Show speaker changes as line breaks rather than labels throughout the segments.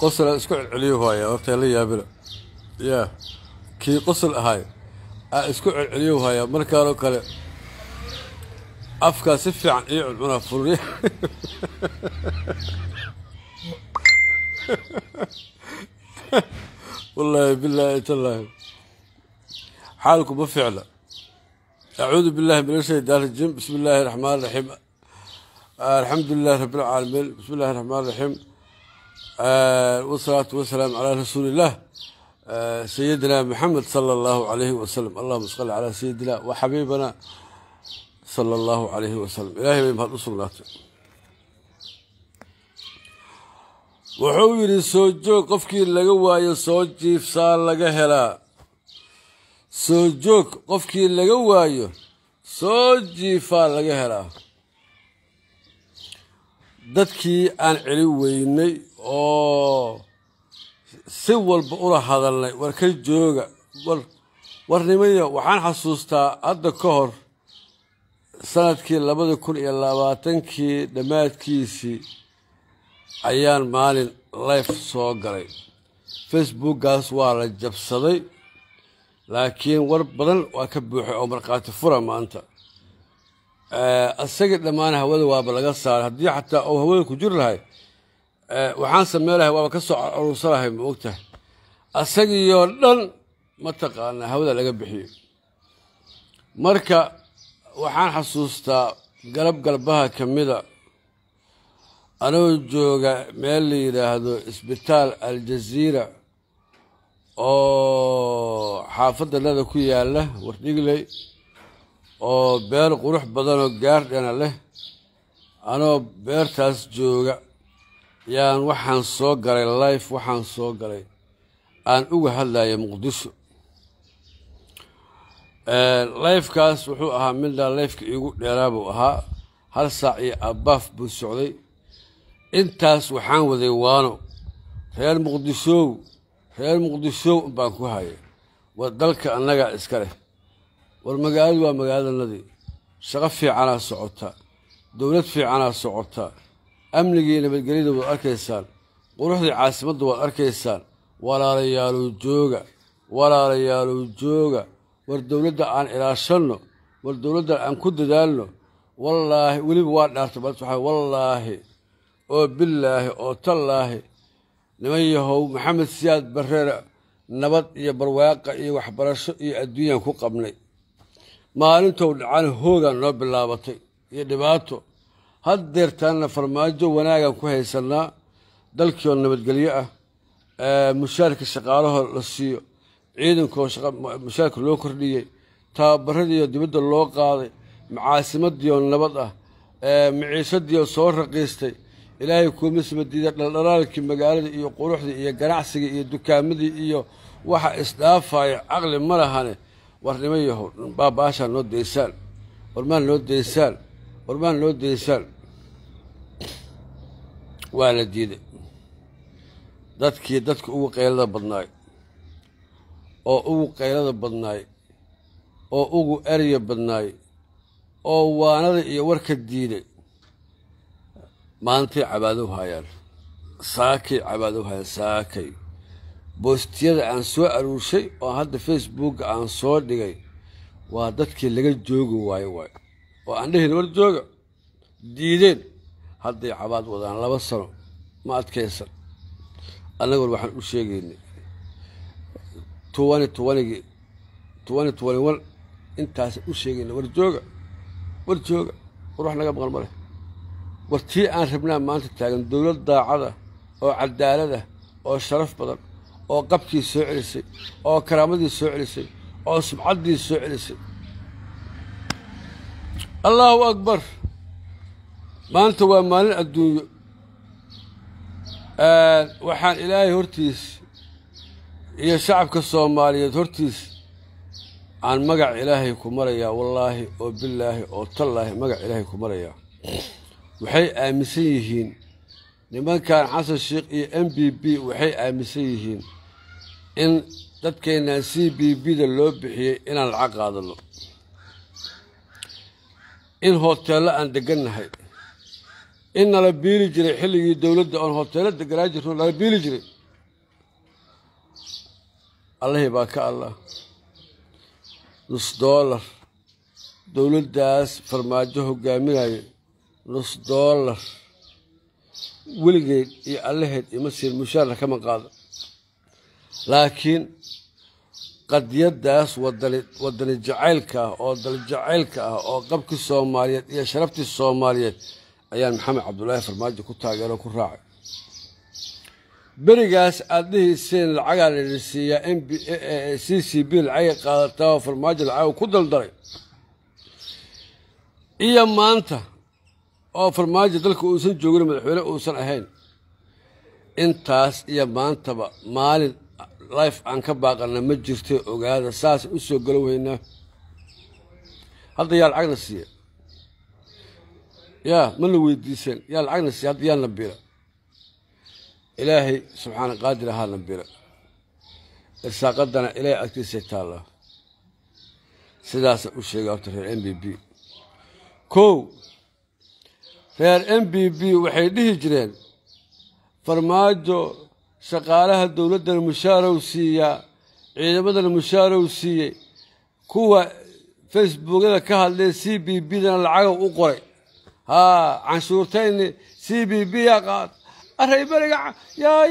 qosla isku celceliyo waaye horta la yaabina ya kii qosol ahaay a isku celceliyo waaya markaanoo kale afkaa si fiican ii cuncunaa furni wallaahi bilaahi tallaahi xaalku ma ficla acuudu billahi min ashaydaani jim bismi illaahi raxmaan raxiim alxamdu lilahi rab lcaalamiin bismi illahi raxmaan raxiim wasalaatu wasalaam calaa rasuuli illah sayidina maxamed sala allahu alayhi wasalam allahuma salli calaa sayidina wa xabiibana sala allahu alayhi wasalam ilahay bay mahad u sugnaatay wuxuu yidhi soo joog qofkii laga waayo soo jiifsaa laga helaa soo joog qofkii laga waayo soo jiifaa laga helaa dadkii aan celi weynay oo si walba ula hadalnay war ka jooga war nimanyo waxaan xasuustaa hadda ka hor sanadkii labada kun iyo labaatankii dhammaadkiisii ayaan maalin life soo galay facebookgaas waa la jabsaday laakiin war badan waa ka buuxay oo markhaati fura maanta Eh, asagii dhammaan hawada waaba laga saaray haddii xataa uu hawada ku jir lahay eh, waxaan samey lahay waaba ka soo curuursa lahay ma ogtahay asagiioo dhan ma mataqaanaa hawada laga bixiyo marka waxaan xasuustaa galab galbaha ka mida anoo jooga meel la yidhaahdo isbitaal aljaziira oo xaafadda nada ku yaalla wardhigley oo beer qurux badanoo gaardhana leh anoo beertaas jooga yaan waxaan soo galay life waxaan soo galay aan uga hadlaya muqdisho lifekaas wuxuu ahaa midnaa lifeka iigu dheeraa buu ahaa hal saac iyo abaaf buu socday intaas waxaan waday waano reer muqdishow reer muqdishow unbaan ku hayay war dalka annagaa iska leh war magaaladu waa magaaladannadii shaqo fiicanaa socota dowlad fiicanaa socota amnigii nabadgelyada waad arkaysaan quruxdii caasimadda waad arkaysaan walaalayaalow jooga walaalayaalow jooga war dowladda aan ilaashanno war dowladda aan ku dadaalno wallaahi weliba waa dhaartay bal waa wallaahi oo billaahi oo tallaahi niman yahow maxamed siyaad barreere nabad iyo barwaaqa iyo waxbarasho iyo adduunyaan ku qabnay maalintou dhacana hoogaan noo bilaabatay iyo dhibaato haddeertaanna farmaajo wanaagan ku haysanaa dalkiioo nabadgelyo ah mushaarka shaqaalahoo la siiyo ciidankoo mushaarka loo kordhiyey tababaradiioo dibadda loo qaaday macaasimaddiioo nabad ah miciishadiioo soo raqiistay ilaahay kuumisma diiday dhaldhalaalkii magaalada iyo quruxdii iyo ganacsigii iyo dukaamadii iyo waxa isdhaafaya caqli ma lahane war nima yahow baabaashaa noo deysaan warmaan noo deysaan warmaan noo deysaan waa la diiday dadkii dadka ugu qaylada badnaay oo ugu qaylada badnaay oo ugu erya badnaay oo waanada iyo warka diiday maantay cabaado u saakay cabaado u saakay boostiyada aan soo aruurshay oo hadda facebookga aan soo dhigay waa dadkii laga joogi waayo waay oo aan dhehil war jooga diideen hadday cabaad wadaan laba sano ma adkaysan annaguna waxaan u sheegaynay tobani tobanigii tobani tobani wan intaasaan u sheegayna war jooga war jooga war wax naga maqal ma leh war tii aan rabnaa maanta taagan dowlad daacada oo cadaalada oo sharaf badan oo qabkii soo celisay oo karaamadii soo celisay oo subcaddii soo celisay allaahu akbar maanta waa maalin adduunyo waxaan ilaahay hortiis iyo shacabka soomaaliyeed hortiis aan magac ilaahay ku marayaa wallaahi oo bilaahi oo tallaahi magac ilaahay ku marayaa waxay aaminsan yihiin nimankan xasan sheekh iyo m b b waxay aaminsan yihiin in dadkeenna c b b da loo bixiyey inaan lacag qaadano in hoteello aan degannahay in nala biili jiray xilligii dowladda oon hoteello deganaa jirno nala biili jiray allihii baa ka allah nus doolar dowladdaas farmaajo hogaaminaya nus doolar weligeed iyo allaheed ima siin mushaarna kama qaado laakiin qadiyadaas wadani jacaylka ah oo dal jacaylka ah oo qabkii soomaaliyeed iyo sharaftii soomaaliyeed ayaan maxamed cabdulaahi farmaajo ku taageero ku raacay berigaas aad dhihiiseen lacagaa laidhi siiyaa m b c c b lacagay qaadataa oo farmaajo lacagu ku daldaray iyo maanta oo farmaajo dalka uusan joogin madaxweyne uusan ahayn intaas iyo maantaba maalin life aan ka baaqana ma jirta ogaada saas usoo soo galo weynaa hadda yaa lacagna siiya yaa mana weydiiseen yaa lacagna siiya hadda yaana bila ilaahay subxaana qaadir ahaa na bila irsaaqadana ilaahay agtiisay taallaa sidaasa u sheegay horta reer m b b kow reer m b b waxay dhihi jireen farmaajo shaqaalaha dowladdan mushaarow siiya ciidamadan mushaarow siiyey kuwa facebookyada ka hadlay c b b dana lacagow u qoray haa canshuurtayni c b b yaa qaad arayberiga yyaa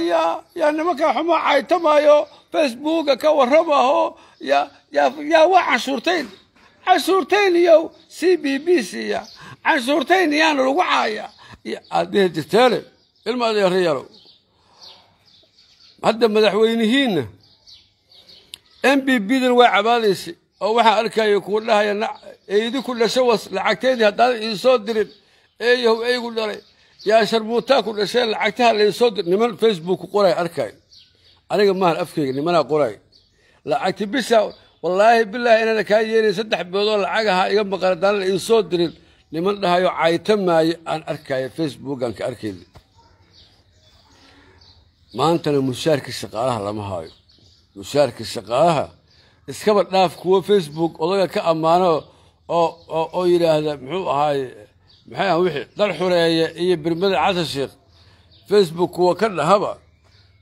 yaa nimankaa xumaa caytamaayo facebooka ka waramaho yaa waa canshuurtayn canshuurtayn iyo c b b siiya canshuurtayn yaana lagu caaya aad dhihi jirteele ilma adeerayalow hadda madaxweynihiinna m b b bdan waa cabaadaysay oo waxaan arkaya kuu dhahaya idinku dhasho was lacagteedii haddaadan iisoo dirin eeyahow eygu dhalay yaa ku dhasheen lacagtaha lainsoo dir niman facebook qoray arkay aniga maahan afkayga nimanaa qoray lacagti bisha wallaahi bilaahi inaana kaa yeelin saddex boodoo lacag ahaa iga maqan la lainsoo dirin niman dhahayo caytamaaye aan arkayo facebookaan ka arkayni maantana mushaarka shaqaalaha lama haayo mushaarka shaqaalaha iskaba dhaaf kuwo facebook odaga ka ammaano oo yidhaahda muxuu ahaaye maxay ah wixii dal xureeya iyo birmada xasan sheekh facebook kuwa ka dhahaba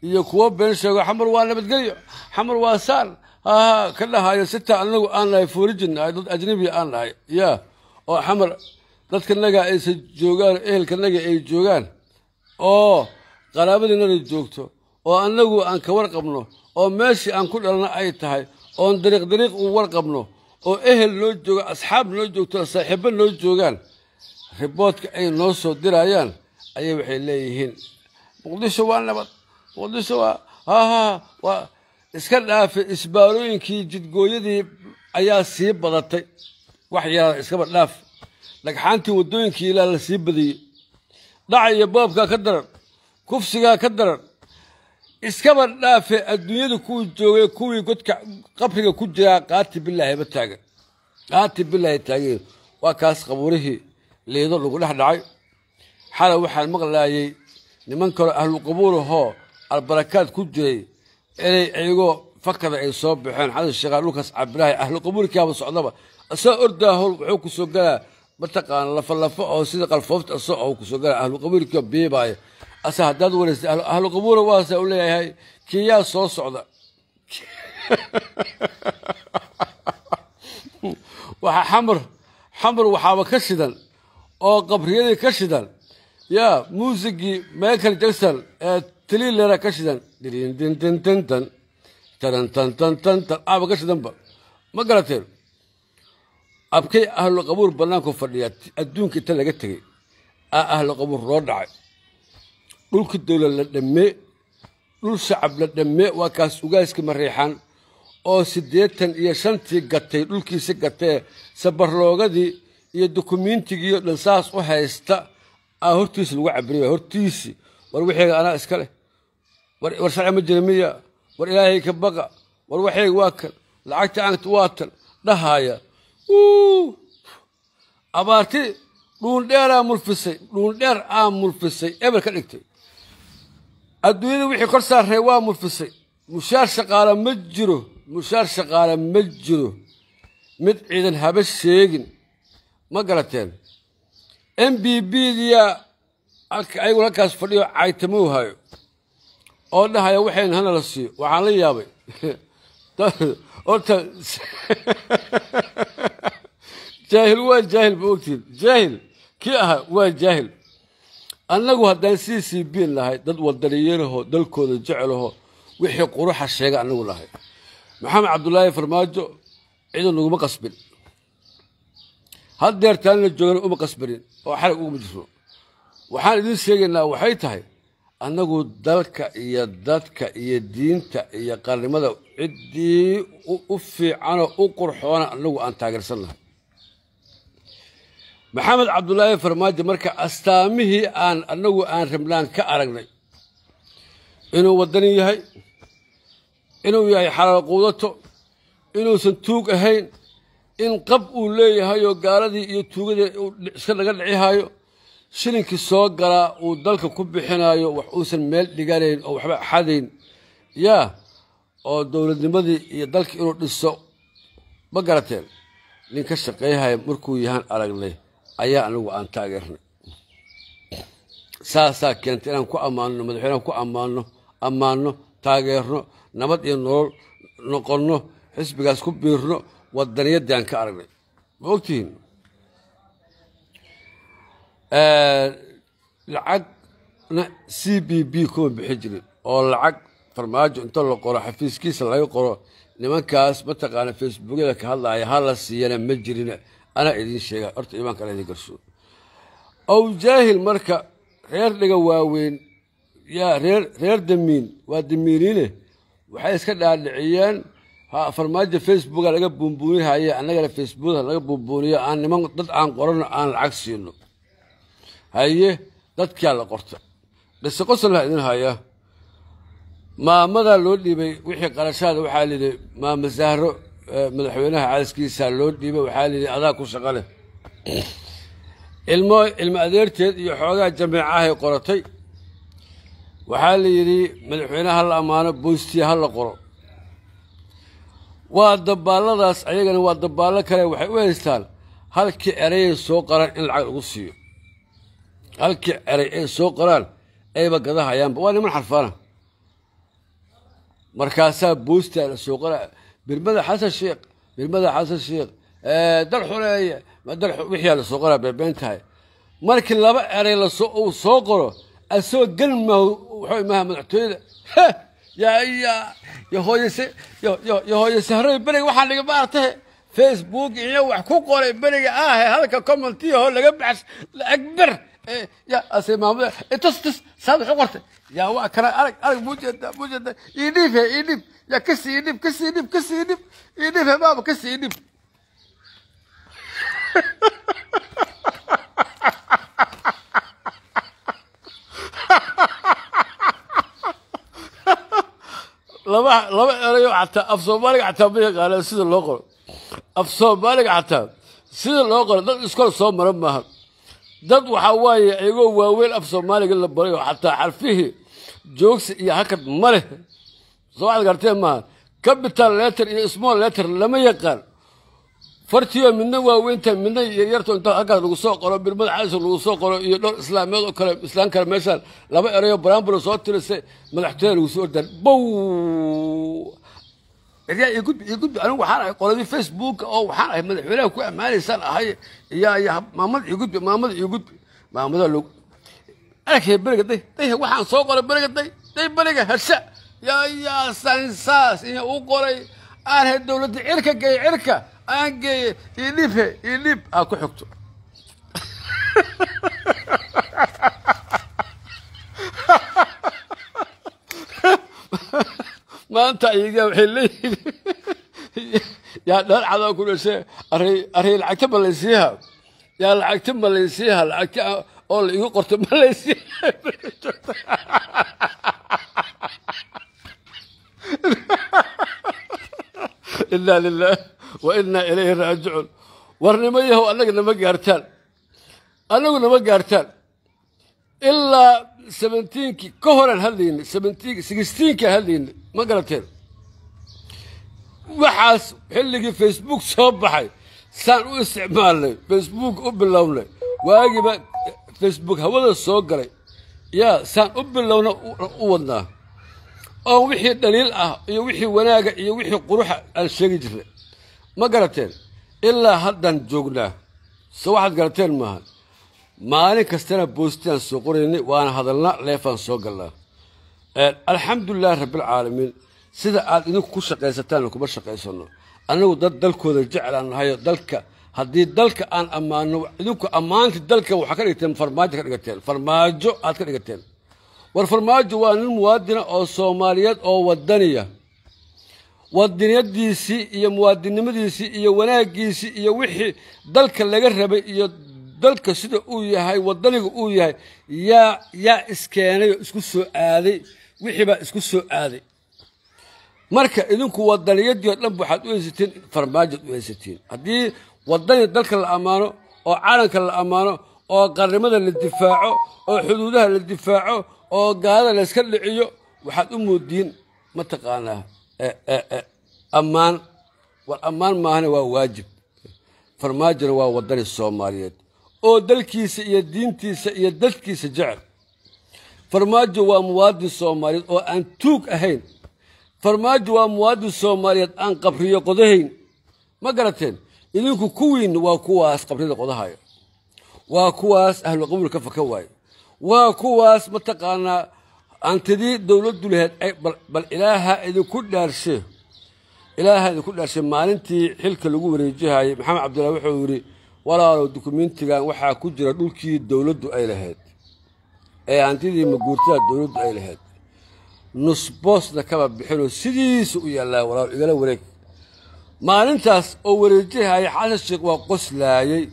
iyo kuwo been sheego xamar waa nabadgelyo xamar waa saan ha ka dhahayo sitaa anagu aan nahay forijin nahay dad ajnabiya aan nahay ya oo xamar dadkanaga aysa joogaan ehelkanaga ay joogaan oo qaraabadii inay joogto oo annagu aan ka warqabno oo meeshii aan ku dhalanna ay tahay oon dariiq dariiq u warqabno oo ehel noo jooga asxaab noo joogto saaxiibbo noo joogaan riboodka ay noo soo diraayaan ayay waxay leeyihiin muqdisho waa nabad muqdisho waa hahaa waa iska dhaafay isbaarooyinkii jidgooyadii ayaa sii badatay wax yaraada iskaba dhaaf dhagxaantii waddooyinkii ilaa la sii badiyey dhaca iyo boobkaa ka daran kufsigaa ka daran iskaba dhaafe adduunyada kuwii joogay kuwii godka qabriga ku jiraa qaati bilaahi ba taagan qaati bilaahi taageer waa kaas qabuurihii liido lagu dhex dhacay xala waxaan maqlaayey niman kaloo ahluqabuul ahoo albarakaad ku jiray inay iyagoo fakada ay soo baxeen xasan sheekha dhulkaas cabdilaahi ahluqabuulkiaba socdaba asaa ordaa wuxuu kusoo galaa mataqaana lafalafo oo sida qalfoofta asoo kusoo galaa ahluqabuulkiiba biibaayo ase haddaad wareysa ahlu qabuura waasa u leeyahay kiyaa soo socda waxaa xamr xamr waxaaba ka shidan oo qabriyadii ka shidan ya muusigii michael jackson ee tiliilera ka shidan dindindindindan tarantantantanta aaba ka shidanba ma garateen abkay ahlu qabuur bannaanku fadhiya adduunka inta laga tegey aa ahlu qabuur loo dhacay dhulka dowla la dhamme dhul shacab la dhamme waa kaas ugaaska mareexan oo siddeetan iyo shantii gatay dhulkiisa gatee sabarloogadii iyo dukumiintigii dhan saas u haysta aa ah, hortiisi lagu cabiriya hortiisii war waxayga anaa iska leh war sharci ma jira miya war ilaahay ka baqa war waxayga waa kan lacagta aanta waa tan dhahaya abaarti dhuundheeraa mulfisay dhuundheer aa mulfisay ebel ka dhigtay adduunyada wixii kor saarray waa murfisay mushaar shaqaala ma jiro mushaar shaqaala ma jiro mid ciidan haba sheegin ma garateen m b b diyaa halka ayaguna halkaas fadhiyo caytamou hayo oo dhahaya waxayn hana la siiyo waxaan la yaabay horta jaahil waa jaahil ba ogtiin jaahil kii ahaa waa jaahil annagu haddaan c c b nahay dad wadaniyaelahoo dalkooda jecelahoo wixii quruxa sheega anagu nahay maxamed cabdulaahi farmaajo cidu naguma qasbin had deer joogana uma qasbinin oo xarig uguma jirto waxaan idiin sheegaynaa waxay tahay annagu dalka iyo dadka iyo diinta iyo qarnimada ciddii u fiicanoo u qurxoona annagu aan taageersan nahay maxamed cabdulaahi farmaajo marka astaamihii aan annagu aan ramlaan ka aragnay inuu wadani yahay inuu yahay xalaal quudato inuusan tuug ahayn in qab uu leeyahayoo gaaladii iyo tuugadii uu iska dhaga dhicihaayo shilinkii soo galaa uu dalka ku bixinaayo wax uusan meel dhiganayn oo waxba xadayn yaa oo dowladnimadii iyo dalka inuu dhiso ma garateen nin ka markuu yahaan aragnay ayaa anugu aan taageernay saasaa keentay inaan ku ammaanno madaxweynean ku ammaano ammaanno taageerno nabad iyo nolol noqonno xisbigaas ku biirno wadaniyaddii aan ka aragnay ma ogtihiin lacagna c b b kuma bixi jirin oo lacag farmaajo inta la qoro xafiiskiisa laga qoro nimankaas mataqaana facebookyada ka hadlaya ha la siiyana ma jirina anaa idiin sheega horta imaanka ala idin garsoo aw jaahil marka reer dhiga waaweyn yaa reer reer damiin waa damiiniine waxay iska dhaadhiciyeen ha farmaajo facebooka laga buunbuunihaye annagana facebookha laga buunbuuniyo aan niman dad aan qorano aan lacag siino haye dadkaa la qorta dhise qosan laha idin hayaa maamadaa loo dhiibay wixii qarashaada waxaa layidhi maama zahro E, madaxweynaha cadaskiisa loo dhiiba waxaa layidhi adaa ku shaqo ilmo ilmo adeerteed iyo xoogaha jameecahay qoratay waxaa la yidhi madaxweyneha ha la ammaano boystiya ha la qoro waa dabaalladaas ayagana waa dabaallo kale waxay u haystaan halkii eray ay soo qaraan in lacag lagu siiyo halkii eray ay soo qaraan ayba gadahayaanba waa niman xarfaana markaasaa boysta la soo qara birmada xasan sheikh birmada xasan sheikh dal xuleeye dal wixiaa lasoo qoraa beebeen tahay markii laba eray lasoo soo qoro asoo gal maaho wuxuu imaha madaxtooyada yhooyase horey beriga waxaa nigama artahe facebook iyo wax ku qoray beriga ahe hadalka commentiyaho laga baxs agbar intas intas saad wuxuu qortay yaa waa kana arag arag muujeeda muujeeda idhiif idhiif ya kasii dhib kasii dhib kasii dhib idhib habaaba kasii dhib laba laba erayo xataa af soomaaliga xataa ma yaqaanaan sida loo qoro af soomaaliga xataa sida loo qoro dad iskor soo mara maaha dad waxaa waaye igoo waaweyn af soomaaliga la baray oo xataa xarfihii joogsi iyo hakad ma somaad gartee maaha capital letter iyo small letter lama yaqaan fartiyo midna waaweynta midna yaryarto inta aggaas lagu soo qoro bir madaxaas lagu soo qoro iyo dhowr islaameed oo kale islaan kale meeshaan laba erayo brambula soo tirisa madaxtooya lagu soo ordan bow eryaa io gudbi io gudbi anigu waxaan ahay qoladii facebook oo waxaan ahay madaxweynaha ku ammaanaysaan ahay iyaa iya maamada io gudbi maamada io gudbi maamada log arkay beriga day day waxaan soo qoro beriga day day beriga hasha yaa sansaas iyo u qoray aan he dawladda cirka geeye cirka aan geeye idhibhe idhib aa ku xigto maanta ayagaa waxay leeyihin yaa dhaar cadaa ku dhashee arey arey lacagta malaysiiha yaa lacagta malaysiiha lacagta oo la igu qorta malaysiiha inaa lilaah wa inaa ilayhi raajicuun warnimayahow annaga nama gaartaan annagu nama gaartaan ilaa sebentiinkii ka horaan hadlaynay sebentiin sigistiinkaan hadlaynay ma garateen waxaas xilligii facebook soo baxay saan u isticmaalnay facebook u bilownay waagiiba facebook hawada soo galay yaa saan u bilowna u wadnaa oo wixii dhaliil ah iyo wixii wanaaga iyo wixii quruxa aan sheegi jirnay ma garateen ilaa haddaan joognaa se waxaad garateen maaha maalin kastana boostaan soo qoraynay waana hadalna leefaan soo galnaa alxamdulilaahi rabbilcaalamiin sida aad idinku ku shaqaysataan kuma shaqaysano annagu dad dalkooda jeclaan nahayo dalka haddii dalka aan ammaano idinku ammaantii dalka waxaa ka dhigteen farmaajo ka dhigateen farmaajo aad ka dhigateen war farmaajo waa nin muwaadina ah oo soomaaliyeed oo wadaniya wadaniyadiisii iyo muwaadinnimadiisii iyo wanaaggiisii iyo wixii dalka laga rabay iyo dalka sida uu yahay wadaniga uu yahay yaa yaa iskeenay oo isku soo aaday wixii baa isku soo aaday marka idinku wadaniyadii oo dhanba waxaad u haysatiin farmaajoad u haysatiin haddii wadani dalka la ammaano oo calanka la ammaano oo qarnimada la difaaco oo xuduudaha la difaaco oo gaalada la layska dhiciyo waxaad u moodiin mataqaanaa e, e, e, ammaan war ammaan maahane waa waajib farmaajona waa waddani soomaaliyeed oo dalkiisa iyo diintiisa iyo dadkiisa jecel farmaajo waa muwaadin soomaaliyeed oo aan tuug ahayn farmaajo waa muwaadin soomaaliyeed aan qabriyo qodahayn ma garateen idinku kuwiinna waa kuwaas qabrida qodahayo waa kuwaas ahluqabuul ka faka waayo waa kuwaas mataqaanaa antidii dowladdu lahayd bal ilaaha idinku dhaarshe ilaaha idinku dhaarshay maalintii xilka lagu wareejihayay maxamed cabdillahi wuxuu yidhi walaalow dokumentigan waxaa ku jira dhulkii dowladdu ay lahayd ee hantidii maguurtada dowladdu ay lahayd nusboosna kaba bixinoo sidiisa u yaallaa walaalo igala wareeg maalintaas oo wareejihayay xasan sheekh waa qoslaayey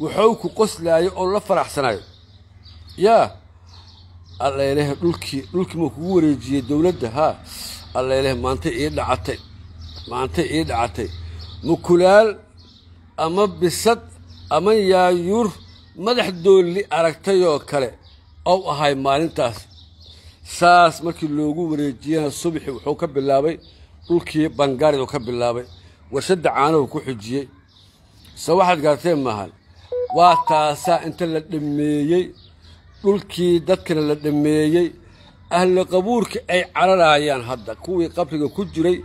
wuxuu ku qoslaayay oo la faraxsanayo yaa alleeleh dhulkii dhulkii ma kugu wareejiyey dowladda haa alleeleh maantay ii dhacatay maantay ii dhacatay mukulaal ama bisad ama yaayuur madax doolli aragtayoo kale ou ahay maalintaas saas markii loogu wareejiyana subxi wuxuu ka bilaabay dhulkii uu ka bilaabay warshadda caanuhu ku xujiyey se waxaad garteen mahan waa taasaa inta la dhammeeyey dhulkii dadkana la dhammeeyey ahli qabuurka ay cararaayaan hadda kuwii qabriga ku jiray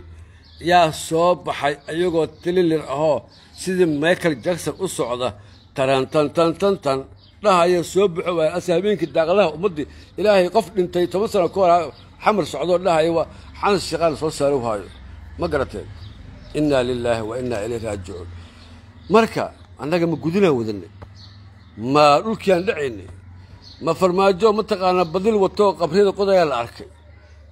yaa soo baxay iyagoo tililir ahoo sidii michael jackson u socda tarantantantantan dhahaya soo baxo waaya ase habeenkii daaqadaha ummaddii ilaahay qof dhintay toban sano ka hor ah, xamar socdoo dhahaya waa xanas shaqaan soo saari waayo ma garateen innaa lilaahi wa innaa ilayh raajicuun marka annaga ma gudinaan wadanay ma dhulkiiaan dhacaynay ma farmaajo mataqaanaa badil wato qabrida qod ayaa la arkay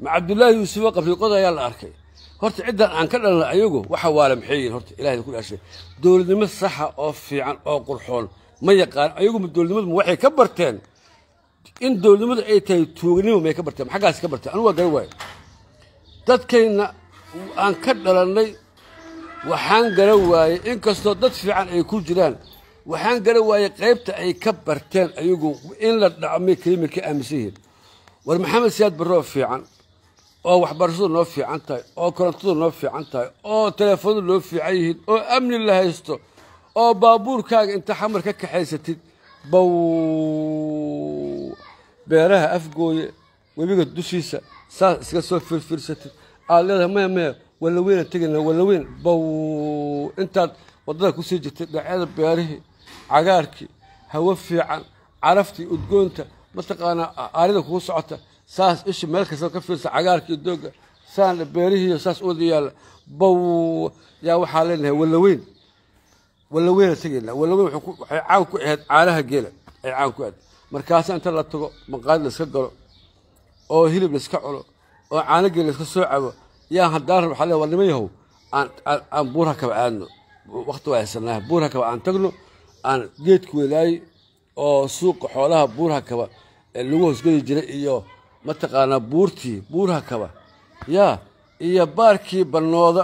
ma cabdullaahi yuusufa qabrida qod ayaa la arkay horta ciddan aan ka dhalna ayagu waxa waala maxay yihin horta ilahay ku dhaashay dowladnimo saxa oo fiican oo qurxoon ma yaqaan ayaguma ma waxay ka barteen in dowladnimadu ay tahay tuuganimo may ka barteen xaggaas ka barteen anigu waa garan waayo dadkayna aan ka dhalannay waxaan garan waayey in kastoo dad fiican ay ku jiraan waxaan gara waayey qaybta ay ka barteen ayagu in la dhaco dhacmay kelimarka aaminsan yihiin war maxamed siyaad barroo fiican oo waxbarashadu noo fiican tahay oo korontadu noo fiican tahay oo teleefoonadu noo fiican yihiin oo amni la haysto oo baabuurkaaga inta xamar ka kaxaysatid baw beeraha afgooye webiga dushiisa saas iska soo firfiirsatid aad leedahay maya maya walaweynaan tegaynaa walaweyn baw intaad waddada kusii jirtay dhacada beerihii cagaarkii hawo fiican caraftii udgoonta mataqaanaa arida kugu socota saas isha meel kasta ka fiirsa cagaarkii dooga saan beerihiiyo saas wada yaalla baw yaa waxaa leenahay wallaweyn wallaweyna tegaynaa wallaweyn waxay caan ku ahayd caanaha geela ay caan ku ahayd markaasa inta la tago maqaadi layska galo oo hilib layska culo oo caano geel layska soo cabo yaan haddaan waxaa le war niman yahow aan buurha kaba aadno wakti waa haysanaaha buurha kaba aan tagno aan geedku wadaay oo suuqa xoolaha buurha kaba ee lagu hoosgeli jiray iyo mataqaanaa buurtii buurha kaba yaa iyo baarkii bannooda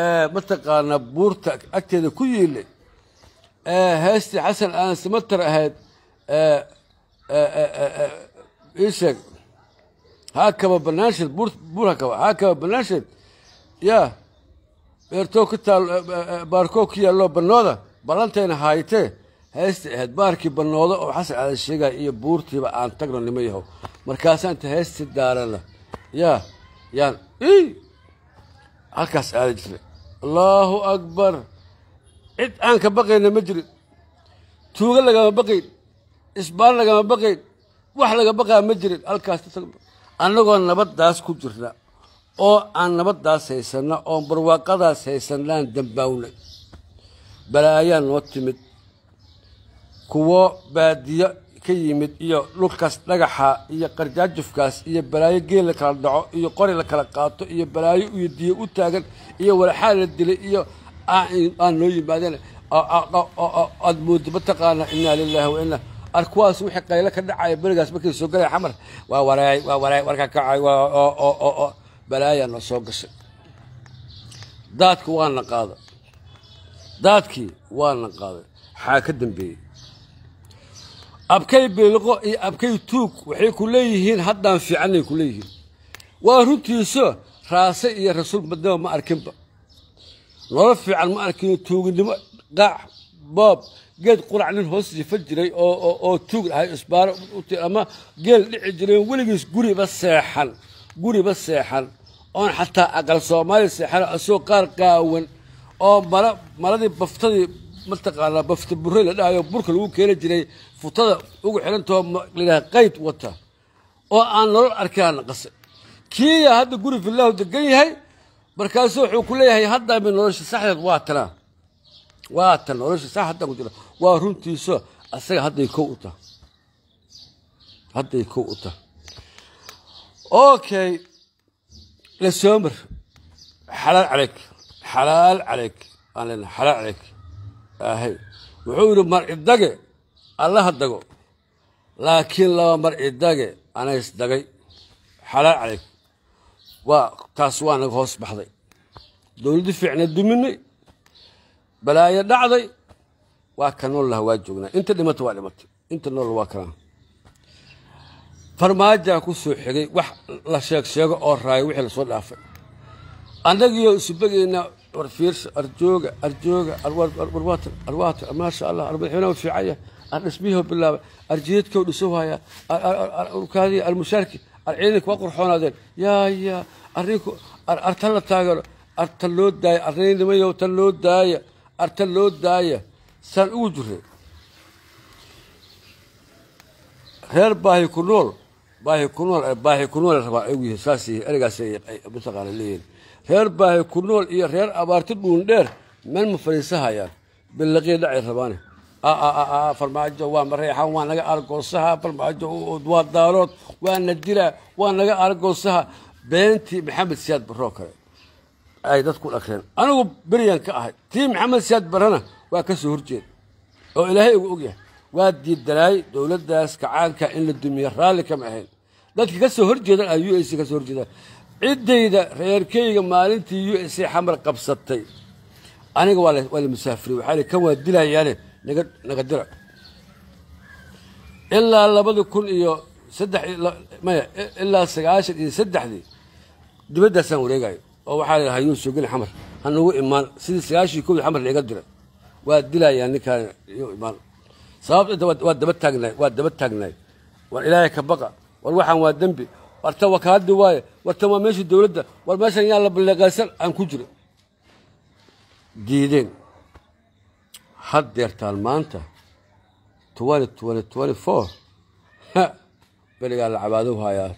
ee mataqaanaa buurta agteeda ku yiilay ee heestii xasan aan simatar ahayd ii sheeg haakaba banaansheed buurha kaba haakaba banaansheed yaa beertoo ku taal baarkoo ku yaallo bannooda ballanteena haaytee heesta ahayd baarkii bannooda oo xasan cadan sheegaya iyo buurtiiba aan tagno nima yahow markaasaan ta heestii daaranla yaa yaan i halkaas aada jirna allaahu akbar cid aan ka baqayna ma jirin tuuga lagama baqayn isbaan lagama baqayn wax laga baqaa ma jirin halkaas annagoo nabaddaas ku jirna oo aan nabaddaas haysanna oon barwaaqadaas haysanlaan dambaawna balaayaa noo timid kuwo baadiyo ka yimid iyo dhulkaas dhagaxa iyo qarjaajufkaas iyo balaayo geel la kala dhaco iyo qori la kala qaato iyo balaayo iyo u taagan iyo walaxaal la dilay iyo ah aan noo yimaadeen aad moodo mataqaana inaa lilaahi waina ar kuwaas wixii qaylo ka dhacaya berigaas markay soo galaya xamar waa wareey waa wareey warka kacay waa balaayaa noo soo gashay daadku waana qaada daadkii waana qaaday xaa ka dambeeyey abkay bilqo iyo abkay tuug waxay ku leeyihiin haddaan fiicannay ku leeyihiin waa runtiiso raase iyo rasuul madnimo ma arkinba nolo fiican ma arkin tuuginimo qaac boob geed qurac nin hoos jifa jiray oo tuug ahay isbaaro uti ama geel dhici jireen weligiis guriba seexan guriba seexan oon xataa aqal soomaali seexan asoo qaar qaawan oo mala maladii baftadii mataqaanaa bafta buray la dhahayo burka lagu keeni jiray futada ugu xidhantao layidhaha qayd wata oo aan nolol arkaan qase kiiyaa hadda guri fillahu degan yahay markaasu wuxuu ku leeyahay haddami nolosha saxdeed waatana waatan waa tan nolosha sax haddaan ku jira waa runtiiso asaga hadday kow u taha hadday kow u taha okay la soomar xalaal calayk xalaal calayk aan xalaal calayk ahay wuxuu yidhi mar idage allaha dago laakiin laba mar idage anays dagay xalaal calayk waa taas waa naga hoos baxday dowladdi fiicna duminay balaayo dhacday waa ka nool laha waa joognaa inta dhimata waa dhimatay inta nool waa kalaa farmaajaa ku soo xigay wax la sheeg sheego oo raaya wixii lasoo dhaafay annagiyo isubegeynaa war fiirsa arjooga arjooga arwaata maasha allah madaxweynaha u fiicanya ardhismihiioo bilaabay arjiidkau dhiso haya kaadi almushaarki ar ciidanka waa qurxoonaadeen yaa yaa arrinku arta la taageero arta loo daaya arnaynimayo tan loo daaya arta loo daaya saan ugu jiray reer baahi ku nool baahi kunool eh, rabaa y saas ergaas mataqaana leeyihin reer baahi kunool iyo reer abaarti dhuun dheer meel ma fadhiisahayaan billaqii dhacay rabaane ah, ah, ah, farmaajo waa mareexan waa naga argoosaha farmaajo waa daalood waa na dila waa naga argoosaha beentii maxamed siyaad baroo kale ay dadku dhakreen anigu beryan ka ahay tii maxamed siyaad barrana waa ka soo horjeed oo ilaahay igu ogyahay waa diidanaay dowladdaas kacaanka in la dumiyo raalli kama ahayn dadkii ka soo horjeedan a u s ka soo horjeedaan ciddayda reerkeyga maalintii u s a xamar qabsatay aniga waa la musaafiriy waxaa kan waa dilayaane naga dira ilaa labada kun iyo saddex maya ilaa sagaashan iyo saddexdii dibaddaasaan wareegayo oo waxaa la hayduu soogeli xamar hanugu imaan sidii sagaashan iyo kowdii xamar laiga dira waa dilayaa ninkaan imaan sababta waa daba taagnay waa daba taagnayd war ilaahay ka baqa war waxaan waa dembi warta tan waa kaadi waaye war waa meeshii dowladda war meeshan yaa la balleeqaysan aan ku jiro diideen had deertaan maanta berigaa la cabaadu hayaa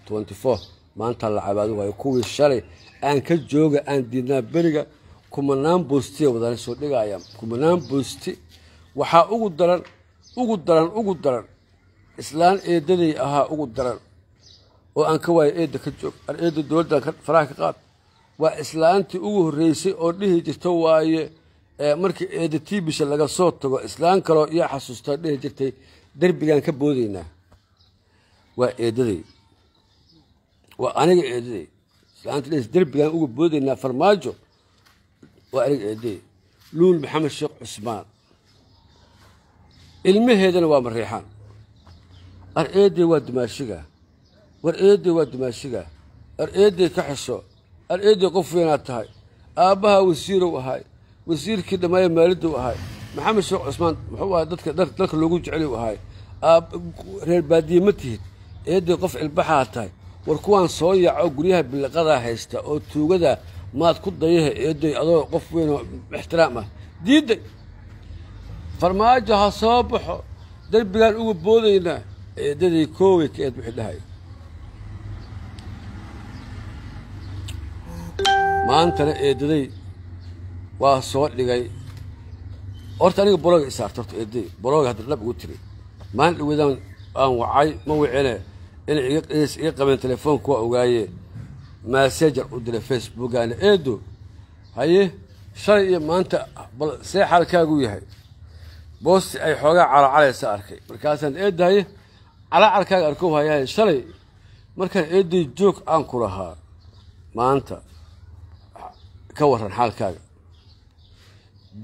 maanta la cabaadu haya kuwii shalay aan ka jooga aan diidnaa beriga kumanaan boostiya wadaana soo dhigaya kumanaan boosti waxaa ugu daran ugu daran ugu daran islaan eeddaday ahaa ugu daran oo aan ka waayo eedda ka joog aan eedda dowladdan faraha ka qaad waa islaantii ugu horreysay oo dhihi jirta waaye markii eedda tiibisha laga soo tago islaan kaloo iyaa xasuustoo dhihi jirtay derbigaan ka boodaynaa waa eeddaday waa aniga eeddaday islaanta dhihis derbigaan uga boodaynaa farmaajo waa aniga eeddaday luul maxamed sheekh cusmaan ilmaheedana waa mariixaan ar eeddey waa dumaashiga war eeddey waa dumaashiga ar eeddey ka xisho ar eeddey qof weynaa tahay aabbaha wasiirow ahay wasiirkii dhammaayee maalidow ahay maxamed sheekh cusmaan muxuu ahay dadka dalka loogu jeceliw ahay reer baadiye ma tihid eeddey qof ilbaxaa tahay war kuwaan soo yaaco guryaha bilaqadaa haysta oo tuugada maad ku dayaha eedday adoo qof weynoo ixtiraam ah diidday farmaajo ha soo baxo derbigaan ugu boodayna ciidaday koogay ka eed wixii dhahay maantana eedaday waa soo dhigay horta aniga borooga isaarta horta eeday borooga hadda dhab ugu tiri maan dhaweedaan aan wacay ma wicine inay iga qabeen telefoonka waa ogaaye maasejar u diray facebookaana eedo haye shalay iyo maanta bal see xaalkaagu yahay boosti ay xoogaa calaacalaysa arkay markaasaan eeddahaye calaacarkaaga arkow hayahay shalay markaan eedday joog aan ku lahaa maanta ka waran xaalkaaga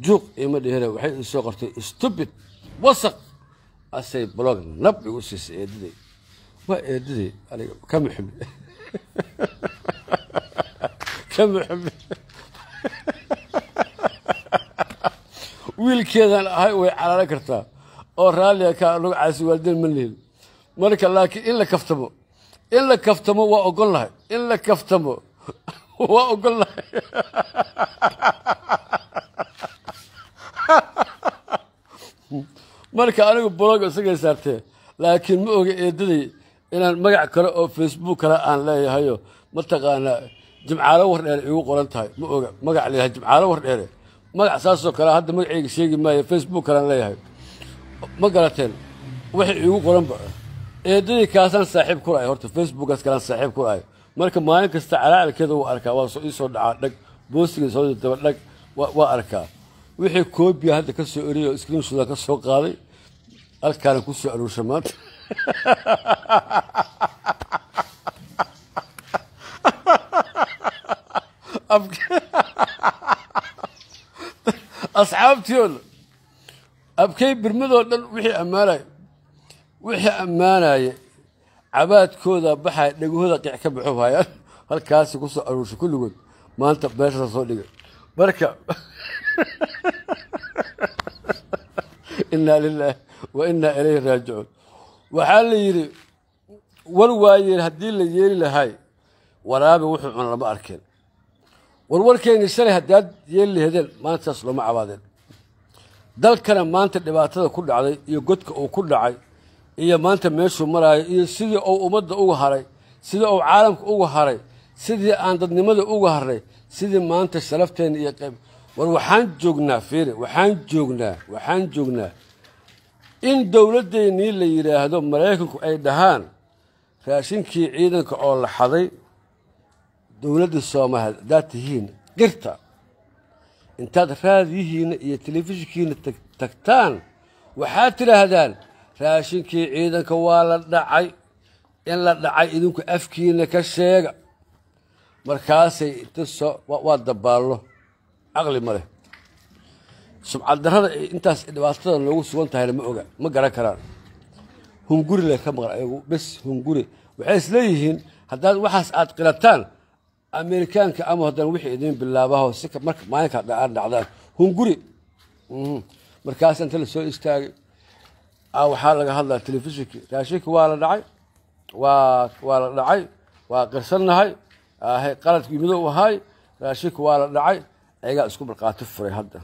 juuq ima dhihina waxay isoo qortay stubid wasaq asay blog nab igu siisay eeddaday waa eeddaday aniga kama xumi kama xumi wiilkeedan ahay way calaalo kartaa oo raalliga ka magacaasi waalidan ma lehel marka laakiin in la kaftamo in la kaftamo waa ogon lahay in la kaftamo waa ogon lahay marka anigu blog isagay saartee laakiin ma oga eedaday inaan magac kale oo facebook kale aan leeyahayo mataqaanaa jimcaalo wardheere igu qoran tahay ma oga magac leeyahay jimcaalo wardheere magac saasoo kale hadda magaceyga sheegi maayo facebook kalaan leeyahay ma garateen waxay iigu qoranba eedadii kaasaan saaxiib ku lahay horta facebookaas kalaan saaxiib ku lahay marka maalin kasta calaacalkeeda waa arkaa waa ii soo dhacaa dhag boostigii soo daba dhag waa arkaa wixii koobiya hadda ka soo eriyay oo iskriinshooda ka soo qaaday halkaana ku soo aruursha maanta asxaabtiyooda abkay birmadoo dhan wixii ammaanay wixii ammaanaya cabaadkooda baxaya dhegahooda qic ka baxo hayaan halkaasi ku soo aruursha kulligood maanta beeshaa soo dhigay marka innaa lilaah wa innaa ilayhi raajicuun waxaa la yidhi war waayeen haddii la yeeli lahay waraabi wuxuu cuna lama arkeen warwarkeeni shalay haddaad yeeli lahedeen maantaas looma cabaadeen dalkana maanta dhibaatada ku dhacday iyo godka uu ku dhacay iyo maanta meeshuu maraayo iyo sidii uu ummadda ugu haray sidii uu caalamka uga haray sidii aan dadnimada ugu harnay sidii maanta sharafteenna iyo qayb war waxaan joognaa fiiri waxaan joognaa waxaan joognaa in dowladdeennii la yidhaahdo maraykanku ay dhahaan raashinkii ciidanka oo la xaday dowladda soomaaliyeed haddaad tihiin qirta intaad raadiyihiinna iyo telefishinkiina tagtaan waxaad tidhaahdaan raashinkii ciidanka waa la dhacay in la dhacay idinku afkiina ka sheega markaasay inta waa dabaallo caqli ma leh subcaddarrada intaas dhibaatada noogu sugan tahayna ma oga ma garan karaan hunguri leh ka maqan ayagu bes hunguri waxay isleeyihiin haddaad waxaas aada qilataan amerikaanka ama hadan wixii idin bilaabaho si marka maalinka aad dhacdaan hunguri mhm. markaas inta lasoo istaagay ah, waxaa laga hadlaa telefishinki raashinka waa la dhacay waa la dhacay waa qarsannahay ah, qaladki mido u ahaay raashinka waa la dhacay ayagaa isku markhaati furay hadda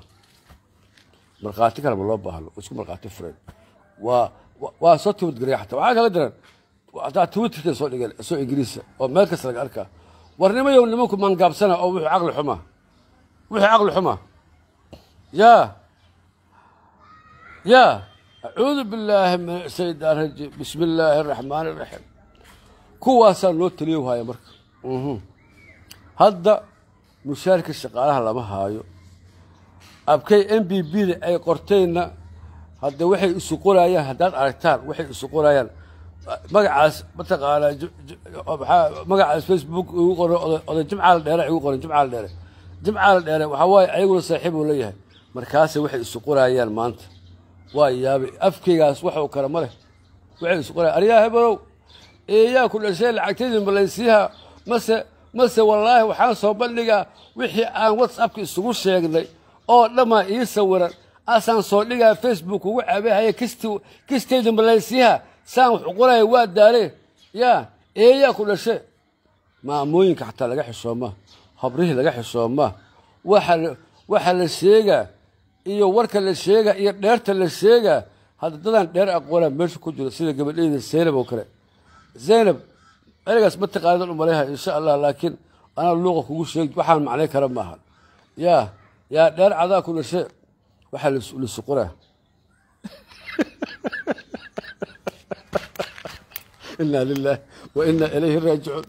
markhaati kale ma loo baahno isku markhaati furay waa soo tibadgarey xataa waxaa kaga diran hataa twitterkan soo dhigan soo ingiriisa oo meel kasta laga arkaa warnimayow nimanku mangaabsana oo wuxuu caqli xuma wuxuu caqli xuma yaa yaa acuudu billaahi min shaydaan rajiim bismi illaahi araxmaani iraxiim kuwaasaa noo taliyo haya marka hadda mushaarka shaqaalaha lama haayo abkay m b b da ay qorteenna hadda waxay isu qorayaan haddaad aragtaan waxay isu qorayaan magacaas mataqaanaa magacaas facebook igu qoro oday jimcaal dheere igu qoren jimcaal dheere jimcaal dheere waxaa waaye ayaguna saaxiibuu leeyahay markaasay waxay isu qorayaan maanta waa yaabay afkaygaas waxuu kale ma leh waxay isu qorayan aryaa hebalow eeyaa ku dhashay lacagtaydin balaysiiha mase mase wallaahi waxaan soo bandhigaa wixii aan whatsappka isugu sheegnay oo dhammaa ii sawiran asaan soo dhigaa facebook ugu cabahaya kist kistaydin balaysiiha saan wax qoraya waa daale yaa eeyaa ku dhashe maamooyinka xataa laga xisoomaa habrihii laga xisoomaa waxaa la sheegaa iyo warka la sheegaa iyo dheerta la sheega hadda dadaan dheer aqoonaa meesha ku jiro sida gabadheeda zaynab oo kale zaynab eragaas ma taqaanidaan u insha allah laakiin anaa luuqa kugu sheeg waxaan macnay kara maaha yaa yaa dheer cadaa ku dhashe waxaa la qoraa inaa lilah wa inaa ilayhi raajicuun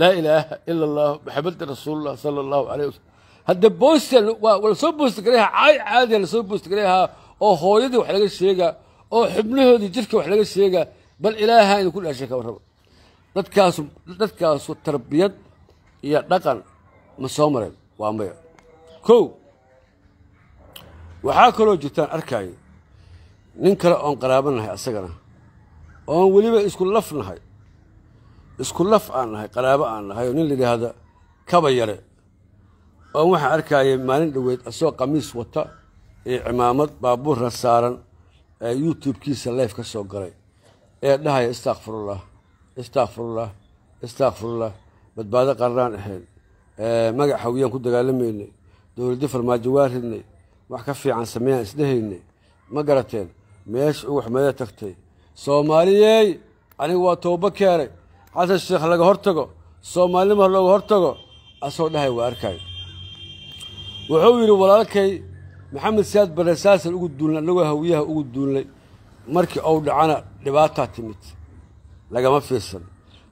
laa ilaaha ila allah maxamada rasuullah sala allahu alay waslm haddee boosta lasoo boosti garayha caay caadiya lasoo boosti garayhaa oo hooyadii wax laga sheegaa oo xubnahoodii jirka wax laga sheegaa bal ilaaha inu ku dhaashay kama rabo dadkaasu dadkaasu tarbiyad iyo dhaqan ma soo mareen waa maya kow waxaa kaloo jirtaan arkaaya nin kale oon qaraabanahay asagana oon weliba isku laf nahay isku laf aan nahay qaraabo aan nahay oo nin la yidhaahda kaba yare oon waxaan arkaya maalin dhoweed isagoo qamiis wata ee cimaamad baabuurna saaran ee youtube-kiisa leif ka soo galay ee dhahaya istakfirullah istakfirullah istakfirullah badbaado qarnaan ahayn magac hawiyaan ku dagaalamaynay dowladda farmaajo waa ridnay wax ka fiican sameeyaan isdhehaynay ma garateen meesha u waxmeeda tagtay soomaaliyey anigu waa toobo keenay xasan sheekh laga hor tago soomaalinimo ha looga hor tago asoo dhahay waa arkaayo wuxuu yidhi walaalkay maxamed siyaad barre saasaan ugu duulnay annagoo hawiyaha ugu duulnay markii ou dhacana dhibaataa timid lagama fiirsan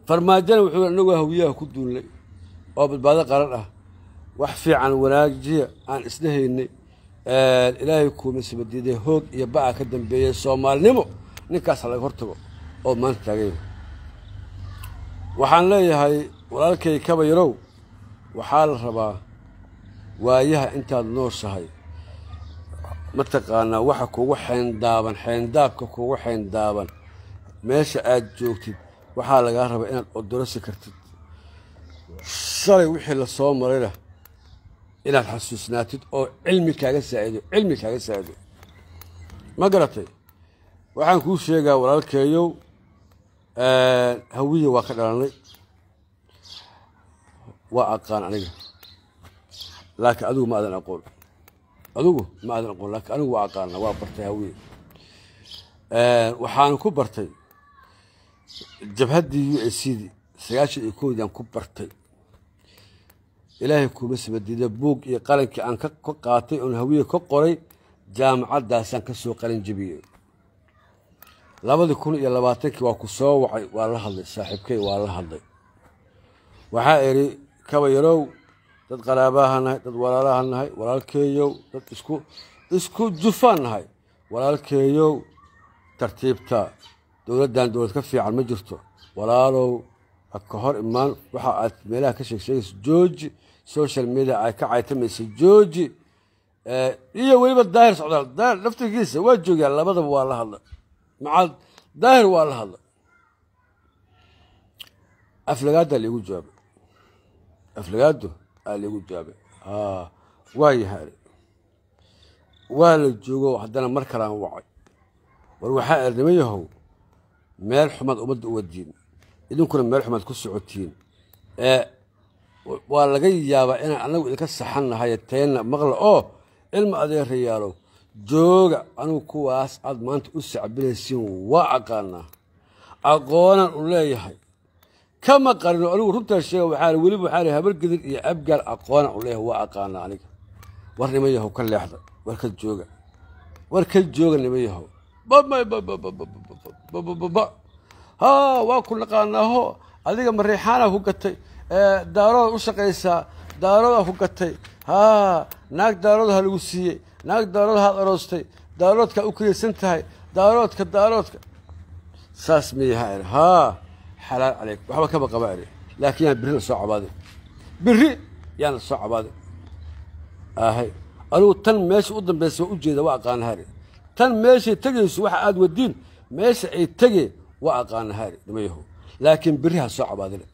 farmaajana wuxuu yidhi annagoo hawiyaha ku duulnay oo badbaado qaran ah wax fiican wanaajiya aan isla ilaahay kuuma sibadiiday hoog iyo ba'a ka dambeeyey soomaalnimo ninkaasa laga hortago oo maanta taaganya waxaan leeyahay walaalkay kaba yarow waxaa la rabaa waayaha intaad nooshahay mataqaanaa waxa kugu xeendaaban xeendaabka kugu xeendaaban meesha aad joogtid waxaa lagaa rabaa inaad odorasi kartid shalay wixii lasoo marayna inaad xasuusnaatid oo cilmi kaaga saaciido cilmi kaaga saaciido ma garatay waxaan kuu sheegaa walaalkeeyow hawiya waa ka dhalanay waa aqaan aniga laakiin adigu ma adan aqoon adigu ma adan aqoon laakiin anigu waa aqaana waa bartay hawiya waxaan ku bartay jabhaddii u a cd sagaashan iyo kowdaan ku bartay ilaahay kuma sabadiida buug iyo qalankii aan ka qaatay oon hawiye ka qoray jaamacaddaasaan ka soo qalan jebiyey labadii kun iyo labaatankii waa ku soo wacay waa la hadlay saaxiibkay waa la hadlay waxaa idhi kaba yarow dad qaraabaaha nahay dad walaalaha nahay walaalkeeyow dad isku isku jufaa nahay walaalkeeyow tartiibta dowladdan dowlad ka fiican ma jirto walaalow ka hor imaan waxa aad meelaha ka sheegsheegayso jooji social media ay ka caytamaysa jooji iyo weliba daahir socdaal daahir laftirkiisa waa joogaan labadaba waa la hadlay maca daahir waa la hadla aflagaadaa laigu jawaabay aflagaado aa laigu jawaabay waa yahaare waa la joogo haddana mar kalaan wacay war waxaa erdnima meel xumaad ummadda u wadiin idinkuna meel xumaad ku socotiin ee waa laga yaabaa inaan annagu idinka saxan nahay maqla oo cilma adeerayaalo jooga anigu kuwaas aad maanta u sacbilaysiin waa aqaanaa aqoonan u leeyahay kama qarino anigu runtaa sheega waxaa weliba waxaa habargedir iyo abgaal aqoonan u leeyahay waa aqaanaa aniga war nima yahow ka leexda war ka jooga war ka jooga nima yahow ba waa ku naqaanaaho adiga mareexaanaa ku gatay daaroodaad u shaqaysaa daaroodaa ku gatay naag daarooda ha lagu siiyey naag daalood aroostay daaloodkaa u kuyaysan tahay daaroodka daaloodka saas miyahaa idhi er, haa xalaal calayk waxba kaba qaba idhi laakiin yaan birri la soo cabaadin birri yaan la soo cabaadin ahay anugu tan meesha u dambaysa waa u jeeda waa aqaanahaari tan meeshay tegayso waxa aada wadiin meesha ay tege waa aqaanahaari dhimayahow laakiin birri ha soo cabaadine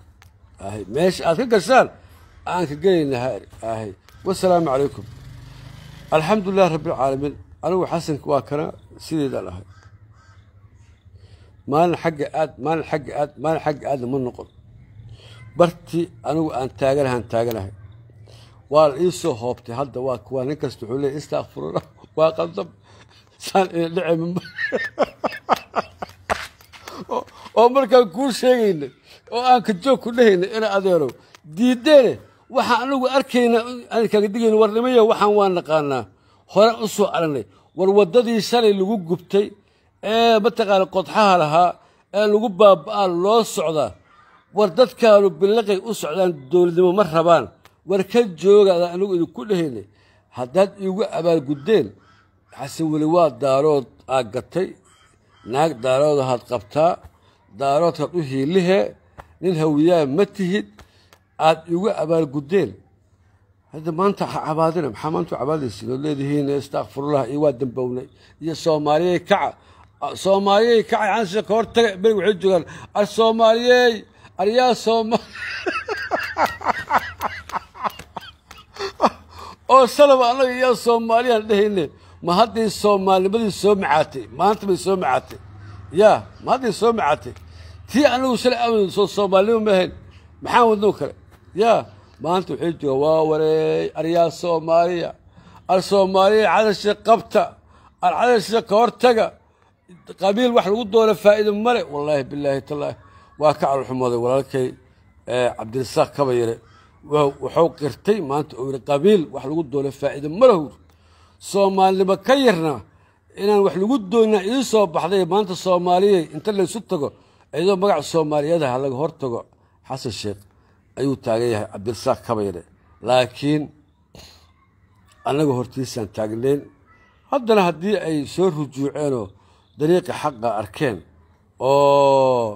ahay meesha aad ka gashaan aan ka gelaynahaari ahay wasalaamu calaykum alxamdu lilah rabbiilcaalamiin anigu xasanka waa kana sideedaan ahay maalin xagga aad maalin xagga aad maalin xagga aadna ma noqon bartii anigu aan taaganahaan taaganahay waa la ii soo hoobtay hadda waa kuwaa nin kasta wuxuu leey istakfiruna waa qaldab saan ina dhacemin oo markaan kuu sheegayna oo aan ka joog ku dhahayna ina adeero diideene waxaan anugu arkaynaa aan kaga digayno warnimayo waxaan waa naqaanaa hore u soo aragnay war waddadii shalay lagu gubtay ee mataqaana qodxaha lahaa ee lagu baaba'aa loo socdaa war dadkaanu billiqay u socdaan dowladnimo ma rabaan war ka joogaada anugu idinku dhehaynay haddaad iigu abaalguddeen xase weli waa daarood aad gatay naag daaroodahaad qabtaa daaroodkaad u hiilihee nin hawiyaa ma tihid aada igu abaalguddeen hadda maanta ha cabaadina maxaa maanta cabaadaysid ood leedihiin istakfirullah iyo waa dambownay iyo soomaaliyey kaca soomaaliyey kacay cansisa ka hortaga beri waxay joogaan ar soomaaliyey aryaa sooma oo salaba annaga yaa soomaaliyaan dhehayne ma haddii soomaalinimadii soo macaatay maanta bay soo macaatay yaa ma hadday soo macaatay tii anagu shalay aamad soo soomaalinimo ma ahayn maxaan wadnou kale yaa maanta waxay jooga waa wareey aryaa soomaaliya ar soomaaliya cadasha qabta ar cadasha ka hortaga qabiil wax lagu doona faa'iida male wallaahi bilaahi tallaahi waa ka calxumaday walaalkay cabdirasaaq kabayare wuxuu qirtay maanta uu yihi qabiil wax lagu doona faa'iida malahow soomaalinimo ka yarna inaan wax lagu doonaa ii soo baxday maanta soomaaliyey inta laysu tago iyadoo magaca ha laga hortago xasan sheekh ayuu taagan yahay cabdirasaaq kabayre laakiin annaga hortiisaan taagnayn haddana haddii ay soo rujuuceenoo dariiqa xaqa arkeen oo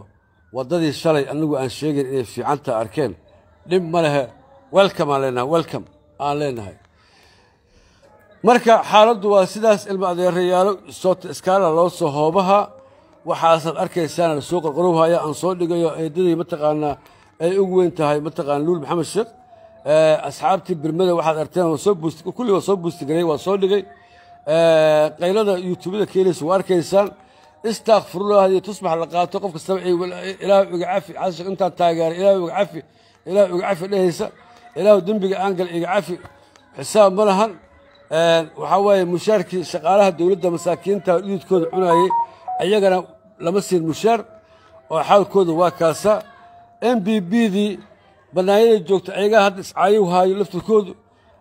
waddadii shalay annagu aan sheegayn inay fiicanta arkeen dhib ma lehe welcom aan leenahay welcom aan leenahay marka xaaladdu waa sidaas ilmo adeerayaalo soota iskaala loo soo hoobaha waxaasaad arkaysaana lasoo qorqorowhaya aan soo dhigayo eedadii mataqaanaa ay ugu weyn tahay mataqaan luul maxamed sheekh eh, asxaabtii birmada waxaad arteen kulli waa soo buustigaray waa soo dhigay eh, qaylada yuutubada keenaysa waa arkaysaan istaakfirullah iyo tusbax la qaato qofka sabci ilaah iga cafi xasan intaan taageeray ilaah iga cafi ilaah iga cafi dhehaysa ilaah dembiga angal gal iga cafi xisaab ma lahan eh, waxaa waaye mushaarkii shaqaalaha dowladda masaakiinta dhididkooda cunaayey ayagana lama siin mushaar oo xaalkooda waa kaasaa m b b dii bannaanyaday joogta ceegaha hadda iscaayow haayo laftirkoodu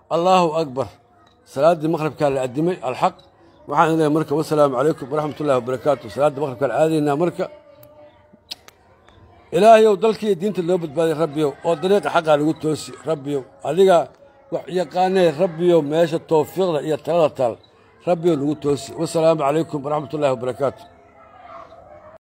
allaahu akbar salaadii maqhribkaa la addimay alxaq waxaan leehay marka wasalaamu calaykum waraxmat ullahi wabarakaatu salaadda maqhrabkaa la aadaynaa marka ilaahayow dalkiiyo diinta loo badbaaday rabbiyow oo dariiqa xaqaa lagu toosi rabbiyow adiga wax yaqaanee rabbiyow meesha towfiiqda iyo talada taal rabbiyow lagu toosi wasalaamu calaykum waraxmat ullahi wabarakaatu